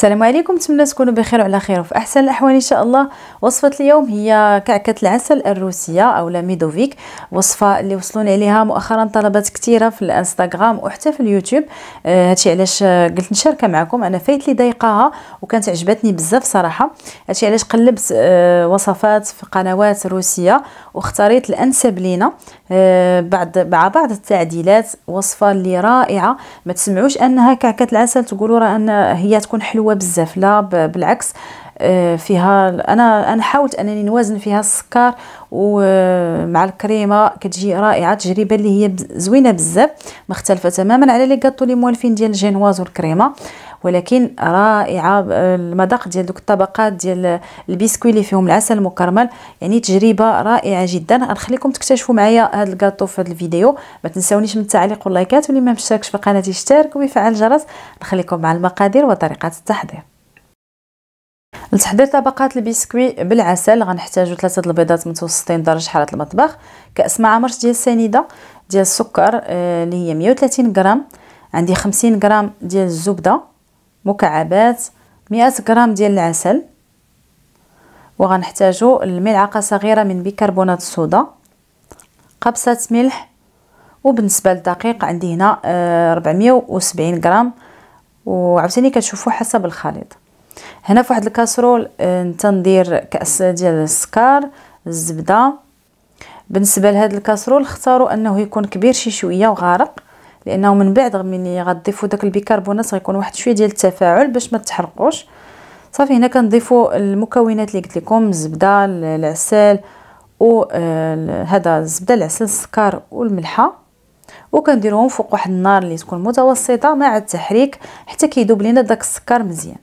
السلام عليكم نتمنى تكونوا بخير وعلى خير وفي احسن الاحوال ان شاء الله وصفه اليوم هي كعكه العسل الروسيه او لا ميدوفيك وصفه اللي وصلوني عليها مؤخرا طلبات كثيره في الانستغرام وحتى في اليوتيوب آه هادشي علاش آه، قلت نشاركها معكم انا فايت لي دايقاها وكانت عجبتني بزاف صراحه هادشي علاش قلبت آه وصفات في قنوات روسيه واختاريت الانسب لينا آه، بعد مع بعض التعديلات وصفه اللي رائعه ما تسمعوش انها كعكه العسل تقولوا راه ان هي تكون حلوه بزاف لا بالعكس آه، فيها انا انا حاولت انني نوازن فيها السكر ومع آه، الكريمه كتجي رائعه تجربه اللي هي زوينه بزاف مختلفه تماما على لي كاطو لي موالفين ديال الجينواز والكريمه ولكن رائعه المذاق ديال دوك الطبقات ديال البسكوي اللي فيهم العسل المكرمل يعني تجربه رائعه جدا غنخليكم تكتشفوا معايا هذا الكاطو في هذا الفيديو ما تنساونيش من التعليق واللايكات واللي ما مشتركش في قناتي اشترك ويفعل الجرس نخليكم مع المقادير وطريقه التحضير لتحضير طبقات البسكوي بالعسل غنحتاجو ثلاثه البيضات متوسطين درجه حراره المطبخ كاس مع مرش ديال السنيده ديال السكر آه، اللي هي 130 غرام عندي 50 غرام ديال الزبده مكعبات مئة غرام ديال العسل وغنحتاجو الملعقه صغيره من بيكربونات الصودا قبصه ملح وبالنسبه للدقيق عندي هنا 470 آه، غرام وعاوتاني كتشوفوا حسب الخليط هنا في واحد الكاسرول آه، تندير كاس ديال السكر الزبده بالنسبه لهذا الكاسرول اختاروا انه يكون كبير شي شويه وغارق لانه من بعد ملي غتضيفوا داك البيكربونات غيكون واحد شويه ديال التفاعل باش ما تحرقوش صافي هنا كنضيفوا المكونات اللي قلت لكم الزبده العسل و آه، هذا الزبده العسل السكر والملحه وكنديروهم فوق واحد النار اللي تكون متوسطه مع التحريك حتى كيذوب لينا داك السكر مزيان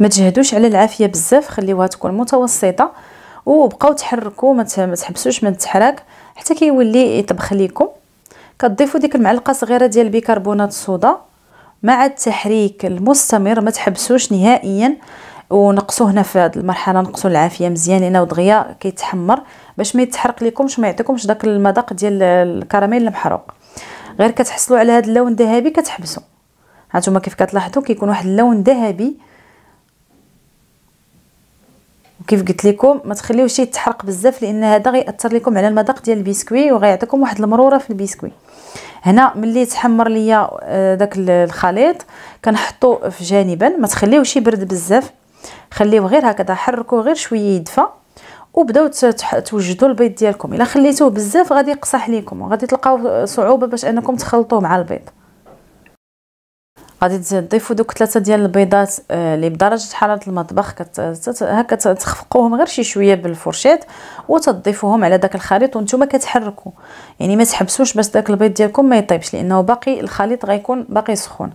ما تجهدوش على العافيه بزاف خليوها تكون متوسطه وبقاو تحركوا ما تحبسوش من التحراك حتى كيولي يطبخ ليكم كتضيفوا ديك المعلقه صغيره ديال بيكربونات الصودا مع التحريك المستمر ما تحبسوش نهائيا ونقصوا هنا في هذه المرحله نقصوا العافيه مزيان لانه دغيا كيتحمر باش ما يتحرق لكمش ما يعطيكمش داك المذاق ديال الكراميل المحروق غير كتحصلوا على هذا اللون الذهبي كتحبسوا هانتوما كيف كتلاحظوا كيكون واحد اللون ذهبي وكيف قلت لكم ما تخليوش يتحرق بزاف لان هذا غيأثر لكم على المذاق ديال البسكوي وغيعطيكم واحد المروره في البسكوي هنا ملي تحمر ليا آه، داك الخليط كنحطو في جانبا ما تخليوش يبرد بزاف خليوه غير هكذا حركوه غير شويه يدفى وبداو توجدوا البيض ديالكم الا خليتوه بزاف غادي يقصح ليكم وغادي تلقاو صعوبه باش انكم تخلطوه مع البيض غادي تضيفوا دوك ثلاثه ديال البيضات آه، اللي بدرجه حراره المطبخ كت... هكا تخفقوهم غير شي شويه بالفرشيط وتضيفوهم على داك الخليط وانتم كتحركوا يعني ما تحبسوش باش داك البيض ديالكم ما يطيبش لانه باقي الخليط غيكون باقي سخون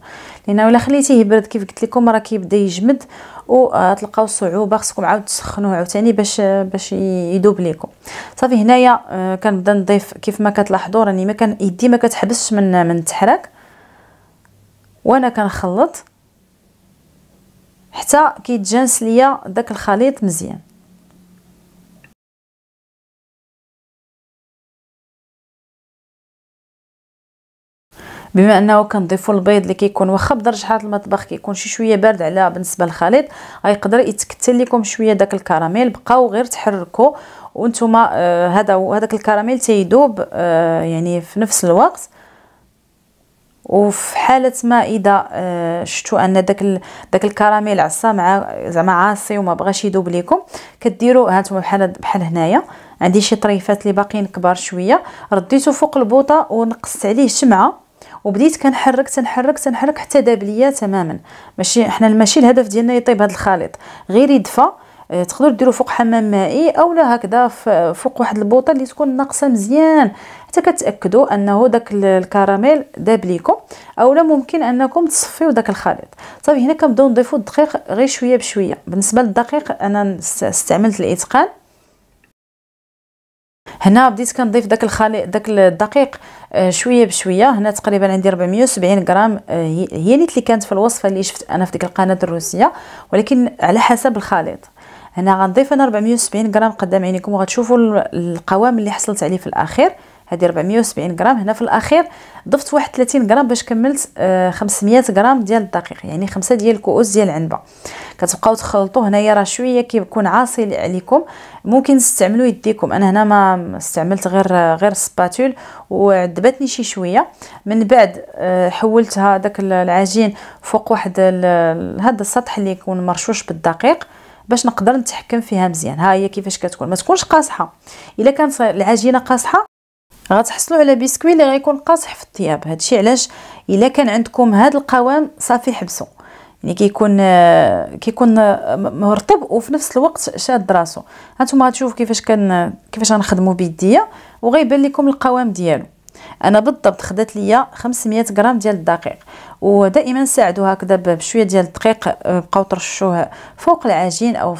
لانه الا خليتيه يبرد كيف قلت لكم راه كيبدا يجمد وتلقاو آه، صعوبه خصكم عاود تسخنوه عاوتاني باش باش يذوب لكم صافي هنايا آه، كنبدا نضيف كيف ما كتلاحظوا راني ما كان يدي ما كتحبسش من من التحرك وانا كنخلط حتى كيتجانس ليا داك الخليط مزيان بما انه كنضيفوا البيض اللي كيكون واخا بدرجه حراره المطبخ كيكون شي شويه بارد على بالنسبه للخليط غيقدر يتكتل لكم شويه داك الكراميل بقاو غير تحركوا وانتم آه، هذا آه هذاك الكراميل تيذوب آه يعني في نفس الوقت وفي حاله ما اذا آه، شفتوا ان داك داك الكراميل عصا مع زعما عاصي وما بغاش يذوب لكم كديروا ها انتم بحال بحال هنايا عندي شي طريفات اللي باقيين كبار شويه رديته فوق البوطه ونقصت عليه شمعه وبديت كنحرك تنحرك تنحرك حتى داب ليا تماما ماشي حنا ماشي الهدف ديالنا يطيب هذا الخليط غير يدفى آه، تقدروا ديروا فوق حمام مائي اولا هكذا فوق واحد البوطه اللي تكون ناقصه مزيان حتى كتاكدوا انه داك الكراميل داب ليكم اولا ممكن انكم تصفيو داك الخليط صافي طيب، هنا كنبداو نضيفوا الدقيق غير شويه بشويه بالنسبه للدقيق انا استعملت الاتقان هنا بديت كنضيف داك الخليط داك الدقيق آه، شويه بشويه هنا تقريبا عندي 470 غرام آه، هي نيت اللي كانت في الوصفه اللي شفت انا في ديك القناه الروسيه ولكن على حسب الخليط هنا غنضيف انا 470 غرام قدام عينيكم وغتشوفوا القوام اللي حصلت عليه في الاخير هذه 470 غرام هنا في الاخير ضفت واحد 30 غرام باش كملت 500 آه، غرام ديال الدقيق يعني خمسة ديال الكؤوس ديال العنبه كتبقاو تخلطوا هنايا راه شويه كيكون عاصي عليكم ممكن تستعملوا يديكم انا هنا ما استعملت غير غير سباتول وعذبتني شي شويه من بعد آه، حولتها داك العجين فوق واحد هذا السطح اللي يكون مرشوش بالدقيق باش نقدر نتحكم فيها مزيان ها هي كيفاش كتكون ما تكونش قاصحه الا كانت العجينه قاصحه غتحصلوا على بسكويت اللي غيكون قاصح في الطياب هادشي علاش الا كان عندكم هاد القوام صافي حبسوا يعني كيكون كيكون مرطب وفي نفس الوقت شاد راسو هانتوما غتشوفوا كيفاش كان كيفاش غنخدموا بيديا وغيبان لكم القوام ديالو انا بالضبط خدات ليا 500 غرام ديال الدقيق ودائما ساعدوا هكذا بشويه ديال الدقيق آه، بقاو ترشوه فوق العجين او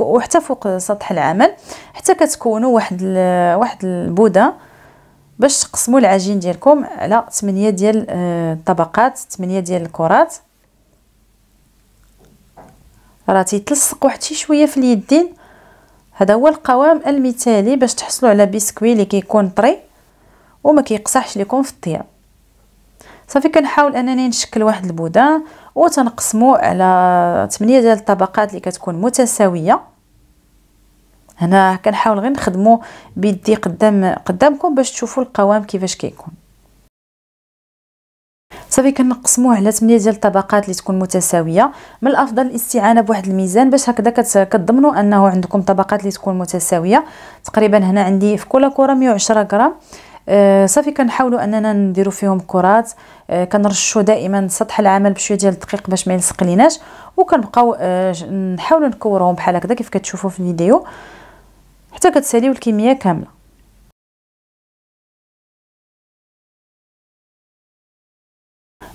وحتى فوق سطح العمل حتى كتكونوا واحد واحد البوده باش تقسموا العجين ديالكم على 8 ديال الطبقات آه، 8 ديال الكرات راه تيتلصق واحد شي شويه في اليدين هذا هو القوام المثالي باش تحصلوا على بسكوي اللي كيكون طري وما كيقصحش لكم في الطياب صافي كنحاول انني نشكل واحد البودان وتنقسمو على 8 ديال الطبقات اللي كتكون متساويه هنا كنحاول غير نخدمو بيدي قدام قدامكم باش تشوفوا القوام كيفاش كيكون صافي كنقسموه على 8 ديال الطبقات اللي تكون متساويه من الافضل الاستعانه بواحد الميزان باش هكذا كتضمنوا انه عندكم طبقات اللي تكون متساويه تقريبا هنا عندي في كل كره 110 غرام آه، صافي كنحاولوا اننا نديروا فيهم كرات آه، كنرشوا دائما سطح العمل بشويه ديال الدقيق باش ما يلصق ليناش وكنبقاو آه، نحاولوا نكوروهم بحال هكذا كيف كتشوفوا في الفيديو حتى كتساليو الكميه كامله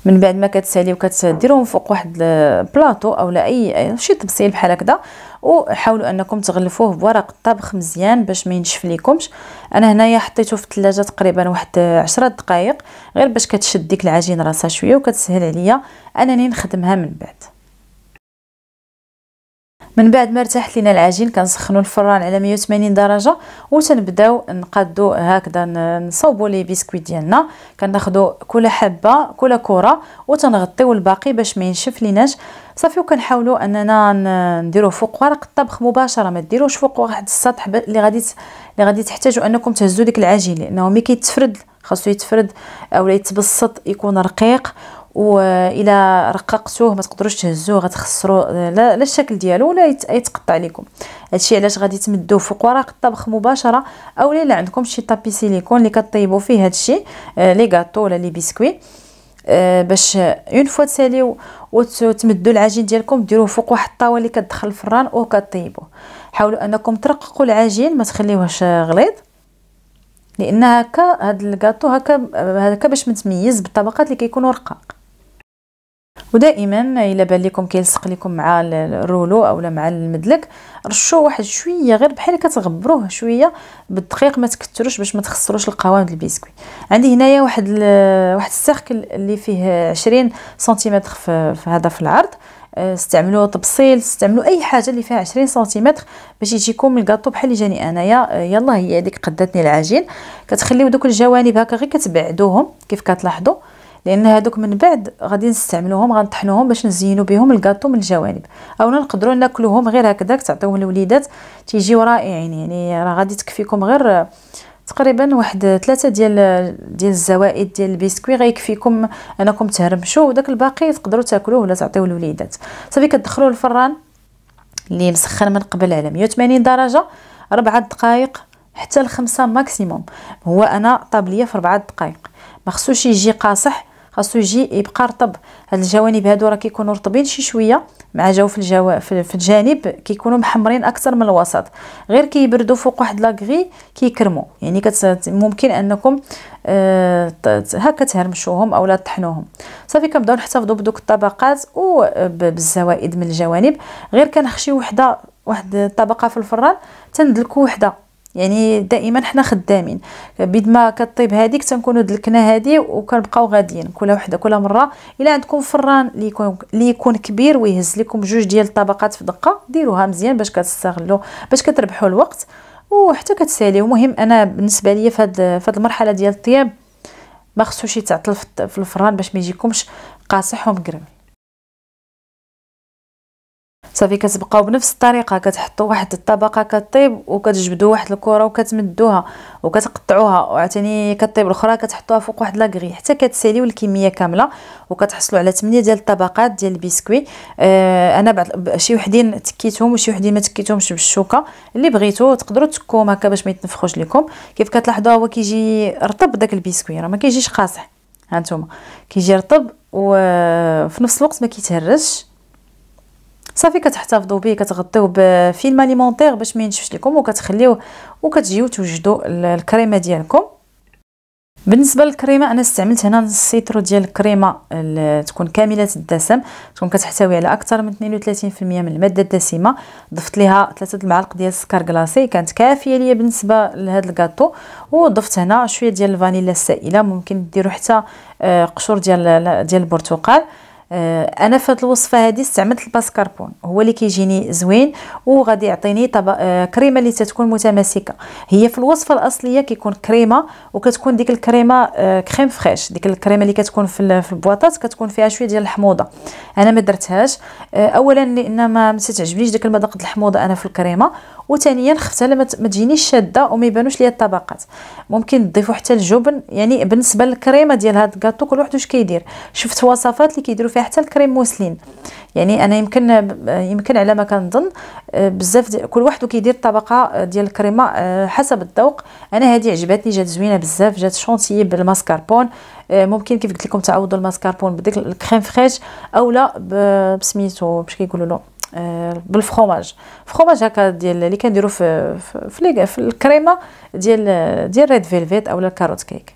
من بعد ما كتسالي وكتديرهم فوق واحد البلاطو اولا اي شي طبسيل بحال هكذا وحاولوا انكم تغلفوه بورق الطبخ مزيان باش ما ينشف ليكمش انا هنايا حطيته في الثلاجه تقريبا واحد 10 دقائق غير باش كتشد ديك العجين راسها شويه وكتسهل عليا انني نخدمها من بعد من بعد ما ارتاحت لينا العجين كنسخنوا الفران على 180 درجه وتنبداو نقادو هكذا نصوبوا لي بيسكويت ديالنا كناخذوا كل حبه كل كره وتنغطيو الباقي باش ما ينشف ليناش صافي وكنحاولوا اننا نديرو فوق ورق الطبخ مباشره ما ديروش فوق واحد السطح اللي غادي اللي غادي تحتاجوا انكم تهزوا ديك العجين لانه ملي كيتفرد خاصو يتفرد اولا يتبسط يكون رقيق والى رققتوه ما تقدروش تهزوه غتخسروا لا الشكل ديالو ولا يتقطع لكم هادشي علاش غادي تمدوه فوق ورق الطبخ مباشره اولا الا عندكم شي طابي سيليكون اللي كطيبوا فيه هادشي آه، لي غاطو ولا لي بيسكوي آه، باش اون فوا تساليو وتمدوا العجين ديالكم ديروه فوق واحد الطاوله اللي كتدخل الفران وكطيبوه حاولوا انكم ترققوا العجين ما تخليوهش غليظ لان هكا هاد الكاطو هكا هكا باش متميز بالطبقات اللي كيكونوا رقاق ودائما الا بان لكم كيلصق لكم مع الرولو اولا مع المدلك رشوه واحد شويه غير بحال كتغبروه شويه بالدقيق ما تكثروش باش ما تخسروش القوام ديال البسكوي عندي هنايا واحد واحد السيركل اللي فيه 20 سنتيمتر في هذا في العرض أه، استعملوا تبصيل استعملوا اي حاجه اللي فيها 20 سنتيمتر باش يجيكم الكاطو بحال اللي جاني انايا أه، يلا هي هذيك قداتني العجين كتخليو دوك الجوانب هكا غير كتبعدوهم كيف كتلاحظوا لان هادوك من بعد غادي نستعملوهم غنطحنوهم باش نزينو بهم الكاطو من الجوانب اولا نقدروا ناكلوهم غير هكذاك تعطيوه للوليدات تيجيو رائعين يعني راه غادي تكفيكم غير تقريبا واحد ثلاثه ديال ديال الزوائد ديال البسكوي غيكفيكم انكم تهرمشوا وداك الباقي تقدروا تاكلوه ولا تعطيوه للوليدات صافي كتدخلوا الفران اللي مسخن من قبل على 180 درجه 4 دقائق حتى لخمسة ماكسيموم هو انا طاب ليا في 4 دقائق ما خصوش يجي قاصح خاصو يجي يبقى رطب هاد الجوانب هادو راه كيكونوا رطبين شي شويه مع جو في الجو في الجانب كيكونوا محمرين اكثر من الوسط غير كيبردوا فوق واحد لاغري كيكرموا يعني كت ممكن انكم آه هكا تهرمشوهم اولا طحنوهم صافي كنبداو نحتفظوا بدوك الطبقات وبالزوائد من الجوانب غير كنخشي وحده واحد الطبقه في الفران تندلكو وحده يعني دائما حنا خدامين بيد ما كطيب هذيك تنكونوا دلكنا هذه وكنبقاو غاديين كل وحده كل مره الا عندكم فران اللي يكون اللي يكون كبير ويهز لكم جوج ديال الطبقات في دقه ديروها مزيان باش كتستغلوا باش كتربحوا الوقت وحتى كتساليو المهم انا بالنسبه ليا فهاد فهاد في هذه المرحله ديال الطياب ما خصوش يتعطل في الفران باش ما يجيكمش قاصح ومقرمل صافي كتبقاو بنفس الطريقه كتحطوا واحد الطبقه كطيب وكتجبدوا واحد الكره وكتمدوها وكتقطعوها وعاوتاني كطيب الاخرى كتحطوها فوق واحد لاغري حتى كتساليو الكميه كامله وكتحصلوا على 8 ديال الطبقات ديال البسكوي آه انا بعض شي وحدين تكيتهم وشي وحدين ما تكيتهمش بالشوكه اللي بغيتو تقدروا تكوهم هكا باش ما يتنفخوش لكم كيف كتلاحظوا هو كيجي رطب داك البسكوي راه ما كيجيش قاصح هانتوما كيجي رطب وفي آه، نفس الوقت ما كيتهرسش صافي كتحتفظوا به كتغطيوه بفيلم اليمونتير باش ما ينشفش لكم وكتخليوه وكتجيو توجدوا الكريمه ديالكم بالنسبه للكريمه انا استعملت هنا نص سيترو ديال الكريمه تكون كامله الدسم تكون كتحتوي على اكثر من 32% من الماده الدسمه ضفت ليها ثلاثه المعالق ديال السكر كلاصي كانت كافيه ليا بالنسبه لهذا الكاطو وضفت هنا شويه ديال الفانيلا السائله ممكن ديروا حتى آه، قشور ديال ديال البرتقال آه، انا في هذه الوصفه هذه استعملت الباسكاربون هو اللي كيجيني زوين وغادي يعطيني طبق آه، كريمه اللي تتكون متماسكه هي في الوصفه الاصليه كيكون كريمه وكتكون ديك الكريمه كريم آه، فريش ديك الكريمه اللي كتكون في البواطات كتكون فيها شويه ديال الحموضه انا ما درتهاش اولا لان ما تعجبنيش ديك المذاق الحموضه انا في الكريمه وثانيا خفت على ما تجينيش شاده وما يبانوش ليا الطبقات ممكن تضيفوا حتى الجبن يعني بالنسبه للكريمه ديال هذا الكاطو كل واحد واش كيدير شفت وصفات اللي كيديروا فيها حتى الكريم موسلين يعني انا يمكن يمكن على ما كنظن آه، بزاف كل واحد كيدير الطبقه آه، ديال الكريمه آه، حسب الذوق انا هذه عجبتني جات زوينه بزاف جات شونتيي بالماسكاربون ممكن كيف قلت لكم تعوضوا الماسكاربون بديك الكريم فريش اولا بسميتو باش كيقولوا له آه، بالفخوماج فخوماج هكا ديال اللي كنديرو في في, في الكريمه ديال ديال ريد فيلفيت اولا الكاروت كيك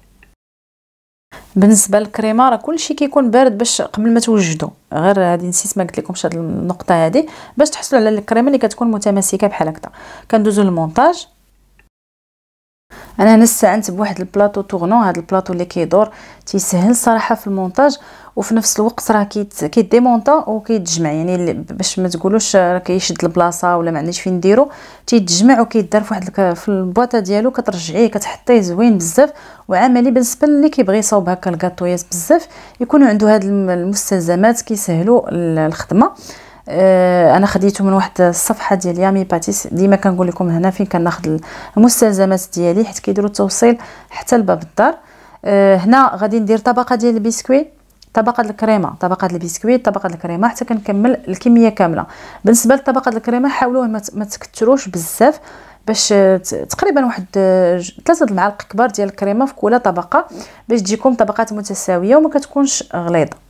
بالنسبه للكريمه راه كلشي كيكون بارد باش قبل ما توجدو غير هذه نسيت ما قلت لكمش هذه النقطه هذه باش تحصلوا على الكريمه اللي كتكون متماسكه بحال هكذا كندوزو للمونتاج انا هنا استعنت بواحد البلاطو تورنون هذا البلاطو اللي كيدور تيسهل صراحه في المونتاج وفي نفس الوقت راه كيديمونطا وكيتجمع يعني باش ما تقولوش راه كيشد البلاصه ولا ما عندناش فين نديرو تيتجمع وكيدار في واحد في البواطه ديالو كترجعيه كتحطيه زوين بزاف وعملي بالنسبه اللي كيبغي يصاوب هكا الكاطويات بزاف يكونوا عنده هاد المستلزمات كيسهلوا الخدمه آه، انا خديته من واحد الصفحه ديال يامي باتيس ديما كنقول لكم هنا فين كناخذ المستلزمات ديالي حيت كيديروا التوصيل حتى لباب الدار آه، هنا غادي ندير طبقه ديال البسكوي طبقه الكريمه طبقه البسكويت طبقه الكريمه حتى كنكمل الكميه كامله بالنسبه لطبقه الكريمه حاولوا ما تكثروش بزاف باش تقريبا واحد ثلاثه المعالق كبار ديال الكريمه في كل طبقه باش تجيكم طبقات متساويه وما كتكونش غليظه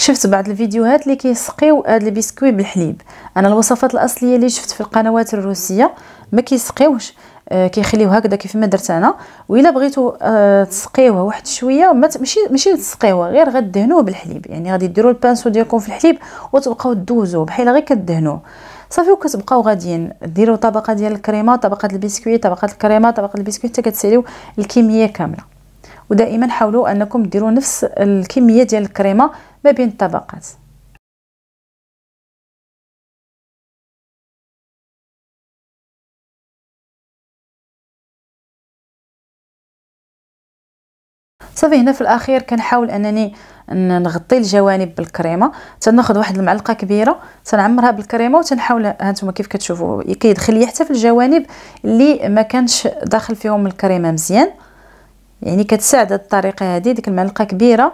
شفت بعض الفيديوهات اللي كيسقيو هاد البسكوي بالحليب انا الوصفات الاصليه اللي شفت في القنوات الروسيه ما كيسقيوش آه، كيخليوه هكذا كيف ما درت انا والا بغيتو تسقيوها آه، تسقيوه واحد شويه ماشي ماشي تسقيوه غير غدهنوه بالحليب يعني غادي ديروا البانسو ديالكم في الحليب وتبقاو دوزوه بحال غير كدهنوه صافي وكتبقاو غاديين ديروا طبقه ديال الكريمه طبقه البسكوي طبقه الكريمه طبقه البسكوي حتى كتساليو الكميه كامله ودائما حاولوا انكم ديروا نفس الكميه ديال الكريمه ما بين الطبقات صافي هنا في الاخير كنحاول انني نغطي الجوانب بالكريمه تناخذ واحد المعلقه كبيره تنعمرها بالكريمه وتنحاول هانتوما كيف كتشوفوا كيدخل ليا حتى في الجوانب اللي ما كانش داخل فيهم الكريمه مزيان يعني كتساعد هاد الطريقه هذه ديك المعلقه كبيره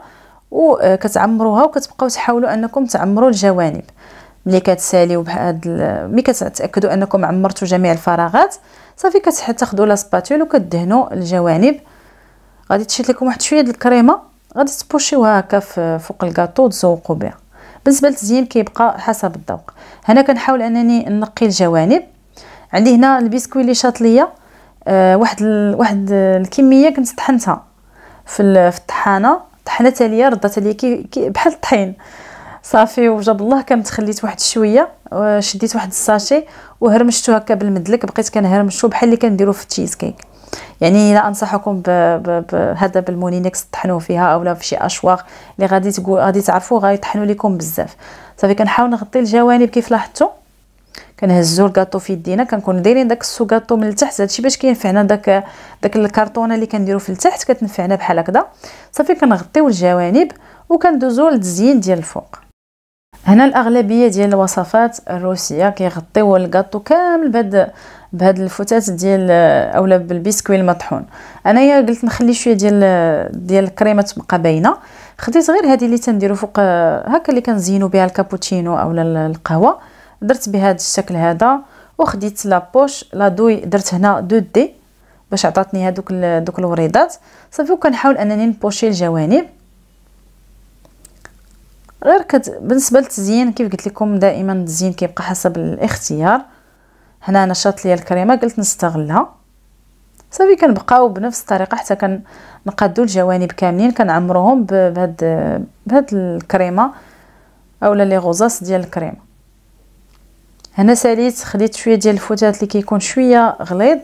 وكتعمروها وكتبقاو تحاولوا انكم تعمروا الجوانب ملي كتساليو بهاد ملي كتاكدوا انكم عمرتوا جميع الفراغات صافي كتاخذوا سباتول وكدهنوا الجوانب غادي تشد لكم واحد شويه د الكريمه غادي تبوشيوها هكا فوق الكاطو وتزوقوا بها بالنسبه للتزيين كيبقى حسب الذوق هنا كنحاول انني نقي الجوانب عندي هنا البسكوي اللي شاط ليا آه، واحد ال... واحد الكميه كنت طحنتها في, في الطحانه طحنت عليا ردات عليا كي, كي بحال الطحين صافي وجاب الله كانت خليت واحد شويه شديت واحد الساشي وهرمشتو هكا بالمدلك بقيت كنهرمشو بحال اللي كنديرو في التشيز كيك يعني لا انصحكم بهذا بالمونينكس طحنوه فيها اولا في شي اشواغ اللي غادي تقول غادي تعرفوا غيطحنوا لكم بزاف صافي كنحاول نغطي الجوانب كيف لاحظتوا كنهزو الكاطو في يدينا كنكون دايرين داك السوكاطو من التحت هادشي باش كينفعنا داك داك الكرتونه اللي كنديرو في التحت كتنفعنا بحال هكذا صافي كنغطيو الجوانب وكندوزو للتزيين ديال الفوق هنا الاغلبيه ديال الوصفات الروسيه كيغطيو الكاطو كامل بهاد بهاد الفتات ديال اولا بالبسكوي المطحون انايا قلت نخلي شويه ديال ديال الكريمه تبقى باينه خديت غير هذه اللي تنديرو فوق هكا اللي كنزينو بها الكابوتشينو اولا القهوه درت بهذا الشكل هذا وخديت لابوش لا دوي درت هنا دو دي باش عطاتني هذوك دوك الوريضات صافي وكنحاول انني نبوشي الجوانب غير كت... بالنسبه للتزيين كيف قلت لكم دائما التزيين كيبقى حسب الاختيار هنا نشاط ليا الكريمه قلت نستغلها صافي كنبقاو بنفس الطريقه حتى كنقادو الجوانب كاملين كنعمروهم بهاد بهاد الكريمه اولا لي غوزاس ديال الكريمه هنا ساليت خديت شويه ديال الفوتات اللي كيكون شويه غليظ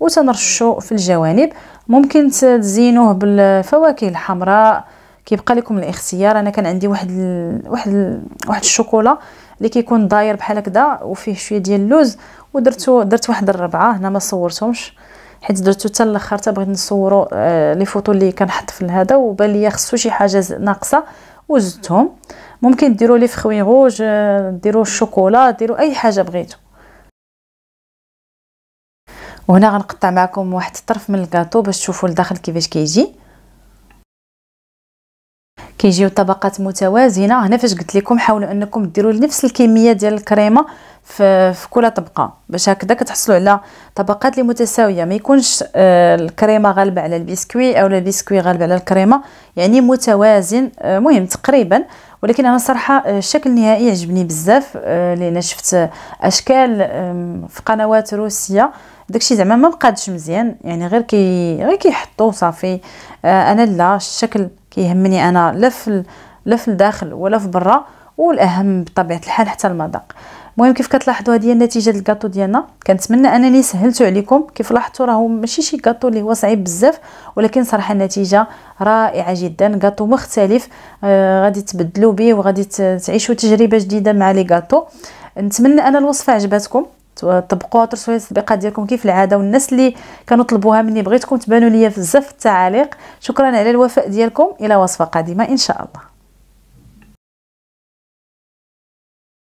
وتنرشو في الجوانب ممكن تزينوه بالفواكه الحمراء كيبقى لكم الاختيار انا كان عندي واحد ال... واحد ال... واحد الشوكولا اللي كيكون داير بحال هكذا وفيه شويه ديال اللوز ودرتو درت واحد الربعه هنا ما صورتهمش حيت درتو حتى الاخر بغيت نصورو آه لي فوتو اللي كنحط في هذا وبان ليا خصو شي حاجه ناقصه وزدتهم ممكن ديروا لي فخوي روج آه، ديروا الشوكولا ديروا اي حاجه بغيتو وهنا غنقطع معكم واحد الطرف من الكاطو باش تشوفوا الداخل كيفاش كيجي كيجيو طبقات متوازنه هنا فاش قلت لكم حاولوا انكم ديروا نفس الكميه ديال الكريمه في, في كل طبقه باش هكذا كتحصلوا على طبقات اللي متساويه ما يكونش آه الكريمه غالبه على البسكوي او البسكوي غالب على الكريمه يعني متوازن آه مهم تقريبا ولكن انا الصراحه آه، الشكل النهائي عجبني بزاف آه، لان شفت اشكال في قنوات روسيه داكشي زعما ما بقادش مزيان يعني غير كي غير كيحطوا صافي آه، انا لا الشكل كيهمني انا لا في لا في الداخل ولا في برا والاهم بطبيعه الحال حتى المذاق المهم كيف كتلاحظوا هذه النتيجه الكاطو ديالنا كنتمنى انني سهلتو عليكم كيف لاحظتوا راه ماشي شي كاطو اللي هو صعيب بزاف ولكن صراحه النتيجه رائعه جدا كاطو مختلف آه غادي تبدلوا به وغادي تعيشوا تجربه جديده مع لي كاطو نتمنى ان الوصفه عجبتكم طبقوها ترسلوا لي التطبيقات ديالكم كيف العاده والناس اللي كانوا طلبوها مني بغيتكم تبانوا ليا بزاف في التعاليق شكرا على الوفاء ديالكم الى وصفه قادمه ان شاء الله